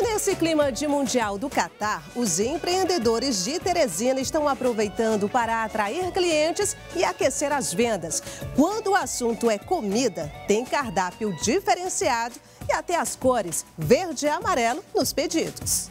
E nesse clima de Mundial do Catar, os empreendedores de Teresina estão aproveitando para atrair clientes e aquecer as vendas. Quando o assunto é comida, tem cardápio diferenciado e até as cores verde e amarelo nos pedidos.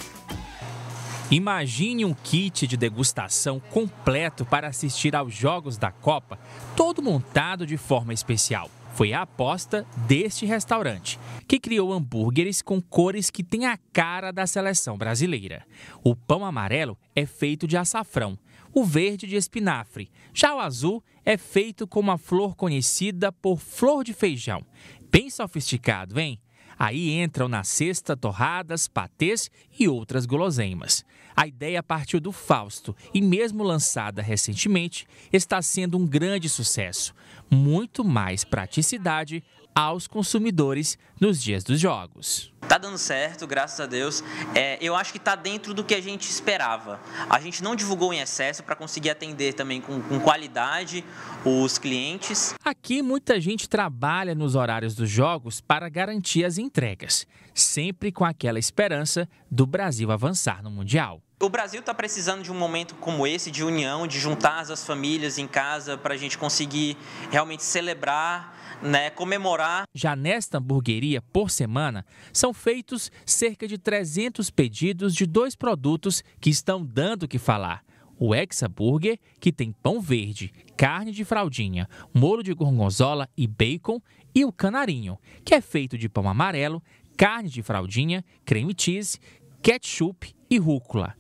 Imagine um kit de degustação completo para assistir aos Jogos da Copa, todo montado de forma especial. Foi a aposta deste restaurante, que criou hambúrgueres com cores que têm a cara da seleção brasileira. O pão amarelo é feito de açafrão, o verde de espinafre, já o azul é feito com uma flor conhecida por flor de feijão. Bem sofisticado, hein? Aí entram na cesta torradas, patês e outras guloseimas. A ideia partiu do Fausto e, mesmo lançada recentemente, está sendo um grande sucesso. Muito mais praticidade aos consumidores nos dias dos jogos. Tá dando certo, graças a Deus. É, eu acho que está dentro do que a gente esperava. A gente não divulgou em excesso para conseguir atender também com, com qualidade os clientes. Aqui muita gente trabalha nos horários dos jogos para garantir as entregas, sempre com aquela esperança do Brasil avançar no Mundial. O Brasil está precisando de um momento como esse, de união, de juntar as famílias em casa para a gente conseguir realmente celebrar, né, comemorar. Já nesta hamburgueria, por semana, são feitos cerca de 300 pedidos de dois produtos que estão dando o que falar. O Hexa Burger, que tem pão verde, carne de fraldinha, molho de gorgonzola e bacon, e o canarinho, que é feito de pão amarelo, carne de fraldinha, creme cheese ketchup e rúcula.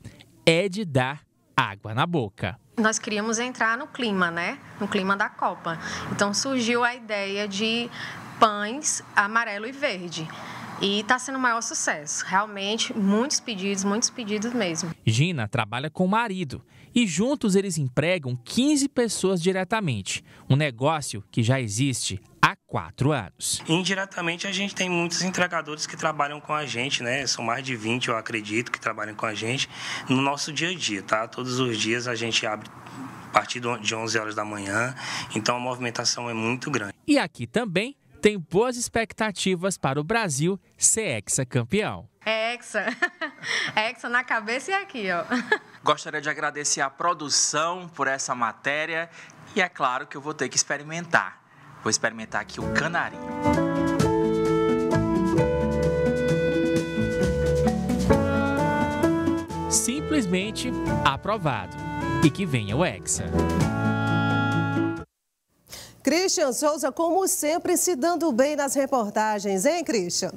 É de dar água na boca nós queríamos entrar no clima, né? No clima da Copa. Então surgiu a ideia de pães amarelo e verde. E está sendo o maior sucesso. Realmente, muitos pedidos, muitos pedidos mesmo. Gina trabalha com o marido e juntos eles empregam 15 pessoas diretamente. Um negócio que já existe quatro anos. Indiretamente, a gente tem muitos entregadores que trabalham com a gente, né? São mais de 20, eu acredito, que trabalham com a gente no nosso dia a dia, tá? Todos os dias a gente abre a partir de 11 horas da manhã, então a movimentação é muito grande. E aqui também tem boas expectativas para o Brasil ser hexacampeão. É hexa. É hexa na cabeça e aqui, ó. Gostaria de agradecer a produção por essa matéria e é claro que eu vou ter que experimentar. Vou experimentar aqui o canarinho. Simplesmente aprovado. E que venha o Hexa. Christian Souza, como sempre, se dando bem nas reportagens, hein, Christian?